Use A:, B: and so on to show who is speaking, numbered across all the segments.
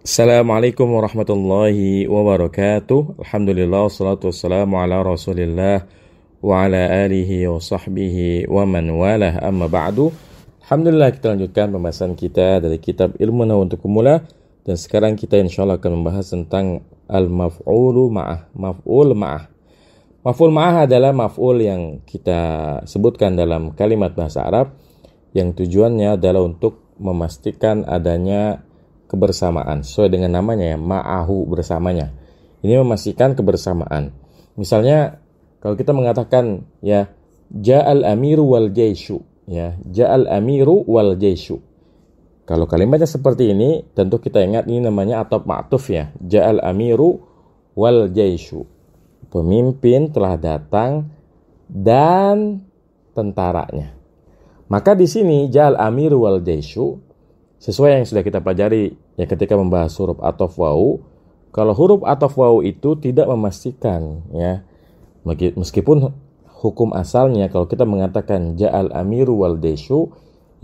A: Assalamualaikum warahmatullahi wabarakatuh. Alhamdulillah wassalatu wassalamu ala Rasulillah wa ala alihi wa sahbihi wa man walah amma ba'du. Alhamdulillah kita lanjutkan pembahasan kita dari kitab Ilmu Nawa untuk Pemula dan sekarang kita insyaallah akan membahas tentang al-maf'ulu ma'ah, maf'ul ma'ah. Maf'ul ma'ah adalah maf'ul yang kita sebutkan dalam kalimat bahasa Arab yang tujuannya adalah untuk memastikan adanya kebersamaan sesuai dengan namanya ya ma'ahu bersamanya ini memastikan kebersamaan misalnya kalau kita mengatakan ya ja'al amiru wal jaisu ya ja'al amiru wal jaisu. kalau kalimatnya seperti ini tentu kita ingat ini namanya atau ma'tuf ya ja'al amiru wal jaisu. pemimpin telah datang dan tentaranya maka di sini jal amiru wal jaisu. Sesuai yang sudah kita pelajari ya ketika membahas huruf atof wau, kalau huruf atof wau itu tidak memastikan ya. Meskipun hukum asalnya kalau kita mengatakan ja'al amiru wal deshu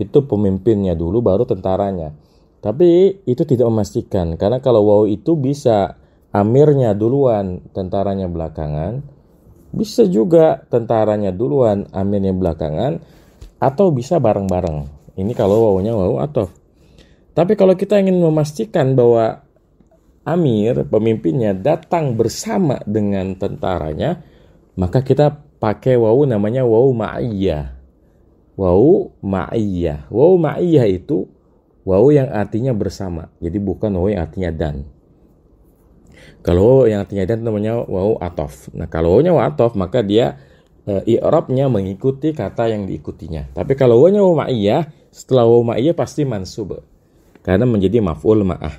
A: itu pemimpinnya dulu baru tentaranya. Tapi itu tidak memastikan karena kalau wau itu bisa amirnya duluan, tentaranya belakangan. Bisa juga tentaranya duluan, amirnya belakangan atau bisa bareng-bareng. Ini kalau wawunya wawu atau tapi kalau kita ingin memastikan bahwa Amir, pemimpinnya, datang bersama dengan tentaranya, maka kita pakai wau namanya wau ma'iyah. Wau ma'iyah. Wau ma'iyah itu wau yang artinya bersama. Jadi bukan wau yang artinya dan. Kalau yang artinya dan namanya wau atof. Nah kalau wau-nya wau atof maka dia e, i'rabnya mengikuti kata yang diikutinya. Tapi kalau wau-nya wau ma'iyah, setelah wau ma'iyah pasti mansub karena menjadi maf'ul ma'ah.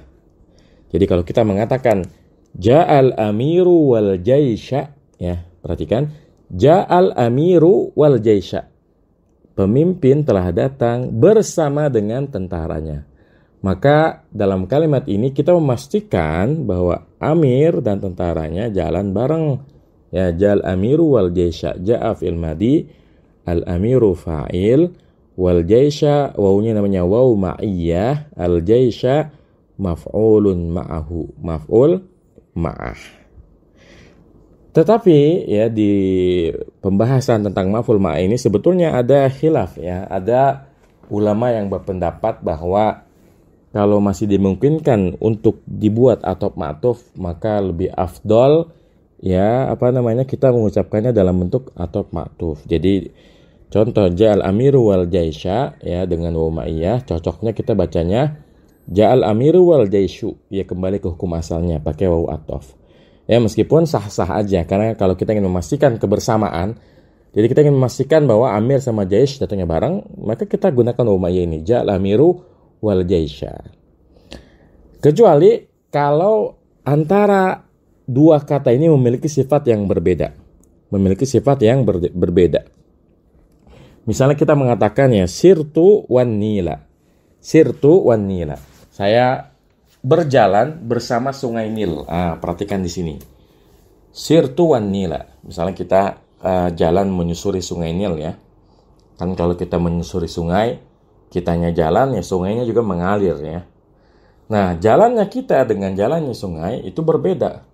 A: Jadi kalau kita mengatakan ja'al amiru wal jaisha ya, perhatikan ja'al amiru wal jaisha. Pemimpin telah datang bersama dengan tentaranya. Maka dalam kalimat ini kita memastikan bahwa amir dan tentaranya jalan bareng. Ya, jal amiru wal jaisha. Ja'a fil madi al amiru fa'il wal jaisha wawunya namanya waw ma'iyah al jaisha maf'ulun ma'ahu maf'ul ma'ah tetapi ya di pembahasan tentang maf'ul ma'ah ini sebetulnya ada khilaf ya ada ulama yang berpendapat bahwa kalau masih dimungkinkan untuk dibuat atau matuf maka lebih afdol ya apa namanya kita mengucapkannya dalam bentuk atau matuf jadi Contoh Ja'al Amiru wal Jaisha ya dengan Womaiyah cocoknya kita bacanya Ja'al Amiru wal jaisu ya kembali ke hukum asalnya pakai wawu atof. Ya meskipun sah-sah aja karena kalau kita ingin memastikan kebersamaan jadi kita ingin memastikan bahwa Amir sama jais datangnya bareng maka kita gunakan Womaiyah ini Ja'al Amiru wal Jaisha. Kecuali kalau antara dua kata ini memiliki sifat yang berbeda. Memiliki sifat yang berbeda Misalnya kita mengatakan ya sirtu wan nila. Sirtu wan nila. Saya berjalan bersama Sungai Nil. Ah, perhatikan di sini. Sirtu wan nila. Misalnya kita uh, jalan menyusuri Sungai Nil ya. Kan kalau kita menyusuri sungai, kitanya jalan ya sungainya juga mengalir ya. Nah, jalannya kita dengan jalannya sungai itu berbeda.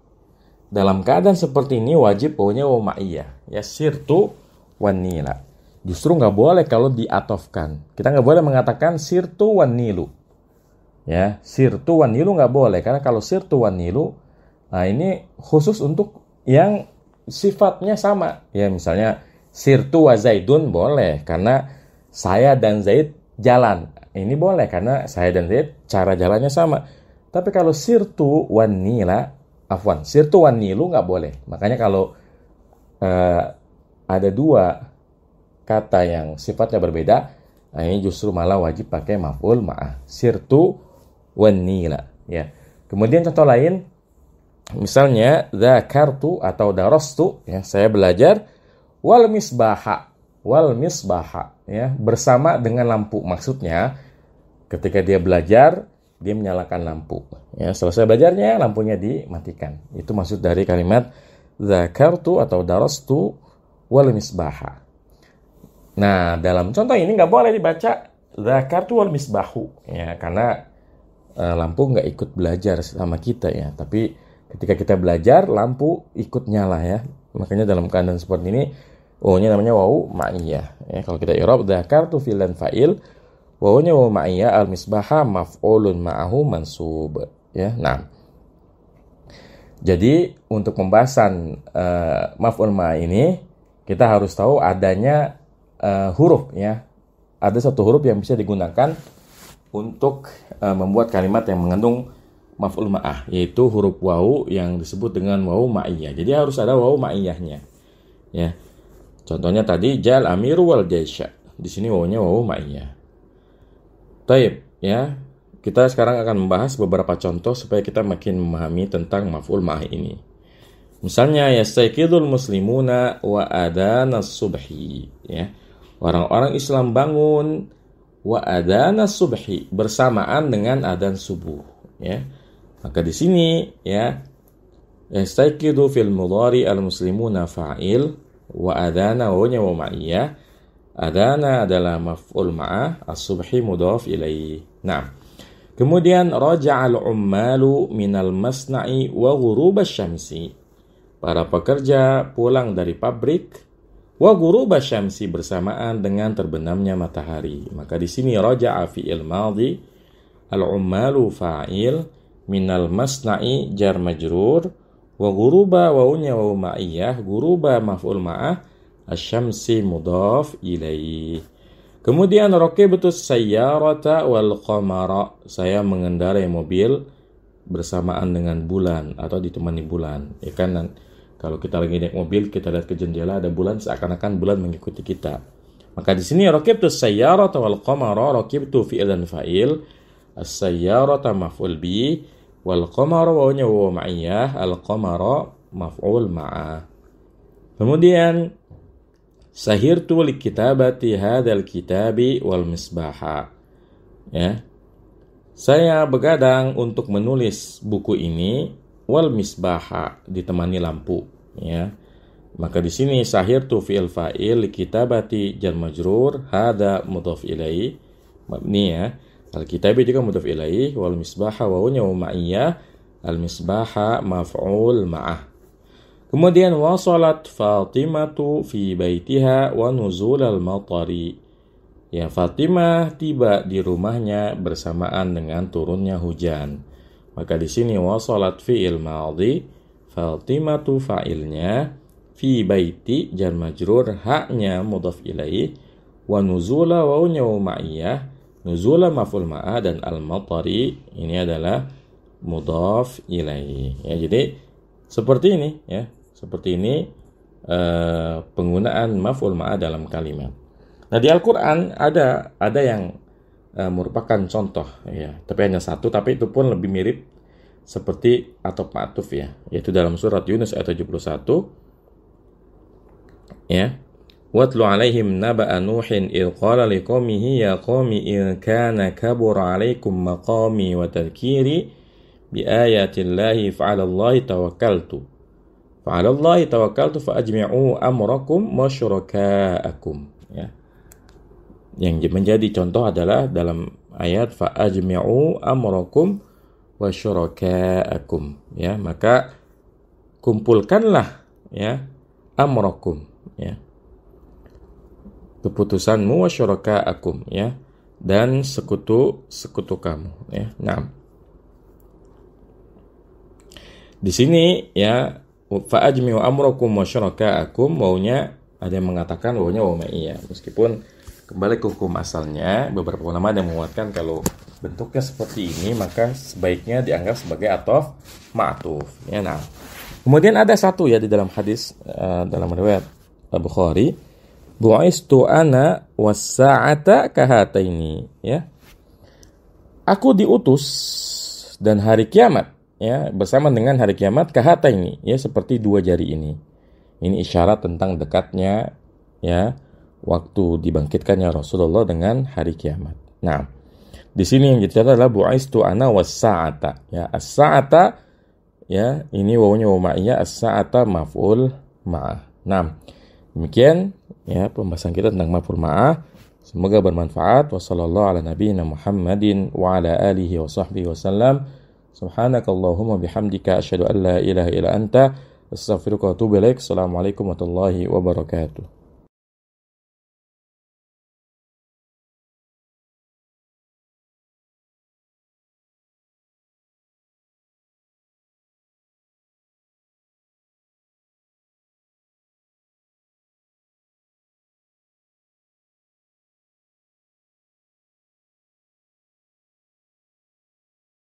A: Dalam keadaan seperti ini wajib punya wama'iyah, ya sirtu nila. Justru nggak boleh kalau diatofkan. Kita nggak boleh mengatakan sirtu wanilu. nilu. Ya, sirtu wanilu nilu nggak boleh karena kalau sirtu wanilu, nilu, nah ini khusus untuk yang sifatnya sama. Ya, misalnya sirtu wa zaidun boleh karena saya dan Zaid jalan. Ini boleh karena saya dan Zaid cara jalannya sama. Tapi kalau sirtu wan nila, afwan, sirtu wanilu nilu nggak boleh. Makanya kalau uh, ada dua kata yang sifatnya berbeda, nah, ini justru malah wajib pakai maf'ul ma'ah. Sirtu wanila. Ya. Kemudian contoh lain, misalnya zakartu atau darostu, ya, saya belajar wal misbaha. Wal misbaha, ya, bersama dengan lampu. Maksudnya, ketika dia belajar, dia menyalakan lampu. Ya, selesai belajarnya, lampunya dimatikan. Itu maksud dari kalimat zakartu atau darostu wal misbaha. Nah, dalam contoh ini nggak boleh dibaca zakar al misbahu ya karena uh, lampu nggak ikut belajar sama kita ya, tapi ketika kita belajar lampu ikut nyala ya. Makanya dalam keadaan seperti ini wawunya namanya wawu ma'iyah. Ya, kalau kita irob zakar tuh filan fa'il wawunya wawu ma'iyah al misbaha maf'ulun ma'ahu mansub ya. Nah, jadi untuk pembahasan uh, maf'ul ma ini kita harus tahu adanya uh, huruf ya. Ada satu huruf yang bisa digunakan untuk uh, membuat kalimat yang mengandung maf'ul ma'ah yaitu huruf wau yang disebut dengan wau ma'iyah. Jadi harus ada wau ma'iyahnya. Ya. Contohnya tadi jal amiru wal jaisha. Di sini wawunya wawu ma'iyah. Taib, ya. Kita sekarang akan membahas beberapa contoh supaya kita makin memahami tentang maf'ul ma'ah ini. Misalnya ya yastaikidul muslimuna wa adana subhi, ya. Orang-orang Islam bangun wa adana subhi bersamaan dengan adan subuh ya. Maka di sini ya yastaqidu fil mudhari al muslimuna fa'il wa adana wanya wa ma'iyah. Adana adalah maf'ul ma'ah as-subhi mudhaf ilaihi. Nah, Kemudian raja'al ummalu minal masna'i wa ghurubasy syamsi. Para pekerja pulang dari pabrik wa ghuruba syamsi bersamaan dengan terbenamnya matahari. Maka di sini raja'a fi'il madhi al-ummalu fa'il minal masna'i jar majrur wa ghuruba waunya wa ma'iyah ghuruba maf'ul ma'ah asyamsi mudhaf ilaih. Kemudian raqibtu sayyarata wal qamara. Saya mengendarai mobil bersamaan dengan bulan atau ditemani bulan. Ya kan? Kalau kita lagi naik mobil, kita lihat ke jendela ada bulan, seakan-akan bulan mengikuti kita. Maka di sini rakibtu sayyarata wal qamara fiil dan fa'il as-sayyarata maf'ul bi wal qamara wa wa ma'iyah al qamara maf'ul ma'a. Kemudian sahirtu li kitabati hadzal kitabi wal misbaha. Ya. Saya begadang untuk menulis buku ini wal misbaha ditemani lampu ya maka di sini sahir tu fi'il fa'il kitabati jar majrur hada mudhaf ilai mabni ya al kitabi juga mudhaf ilai wal misbaha wawunya ma'iyya al misbaha maf'ul ma'ah kemudian wasalat fatimatu fi baitiha wa nuzul al matari ya Fatimah tiba di rumahnya bersamaan dengan turunnya hujan maka di sini wasolat fi'il madhi Fatimatu fa'ilnya fi baiti jar majrur haknya mudhaf ilaih wa nuzula waunya ma'iyah nuzula maful ma'a dan al matari ini adalah mudhaf ilaih ya jadi seperti ini ya seperti ini eh, penggunaan maful ma'a dalam kalimat nah di Al-Qur'an ada ada yang uh, merupakan contoh ya tapi hanya satu tapi itu pun lebih mirip seperti atau patuh ya yaitu dalam surat Yunus ayat 71 ya Watlu alaihim naba'a Nuhin id qala liqaumihi ya qaumi in kana kabura alaikum maqami wa tadhkiri bi ayatillahi fa'alallahi tawakkaltu fa'alallahi tawakkaltu fa amrakum wa syuraka'akum ya yang menjadi contoh adalah dalam ayat fa'ajmi'u amrakum wa syuraka'akum ya maka kumpulkanlah ya amrakum ya keputusanmu wa akum ya dan sekutu sekutu kamu ya nah di sini ya fa'ajmi'u amrakum wa syuraka'akum maunya ada yang mengatakan maunya wa ma'iyah meskipun Kembali ke hukum asalnya, beberapa ulama yang menguatkan kalau bentuknya seperti ini maka sebaiknya dianggap sebagai atof ma'tuf. Ya, nah. Kemudian ada satu ya di dalam hadis uh, dalam riwayat Abu Bukhari, "Bu'istu ana wasaata kahata ini Ya. Aku diutus dan hari kiamat ya bersama dengan hari kiamat kahata ini ya seperti dua jari ini. Ini isyarat tentang dekatnya ya waktu dibangkitkannya Rasulullah dengan hari kiamat. Nah, di sini yang dicatat adalah buaistu ana was-sa'ata. Ya, as-sa'ata ya, ini wawunya wawma'iyya as-sa'ata maf'ul ma'ah. Nah, demikian ya pembahasan kita tentang maf'ul ma'ah. Semoga bermanfaat. Wassallallahu ala nabiyina Muhammadin wa ala alihi wa sahbihi wasallam. Subhanakallahumma bihamdika asyhadu an la ilaha illa anta astaghfiruka wa atubu ilaik. Assalamualaikum warahmatullahi wabarakatuh.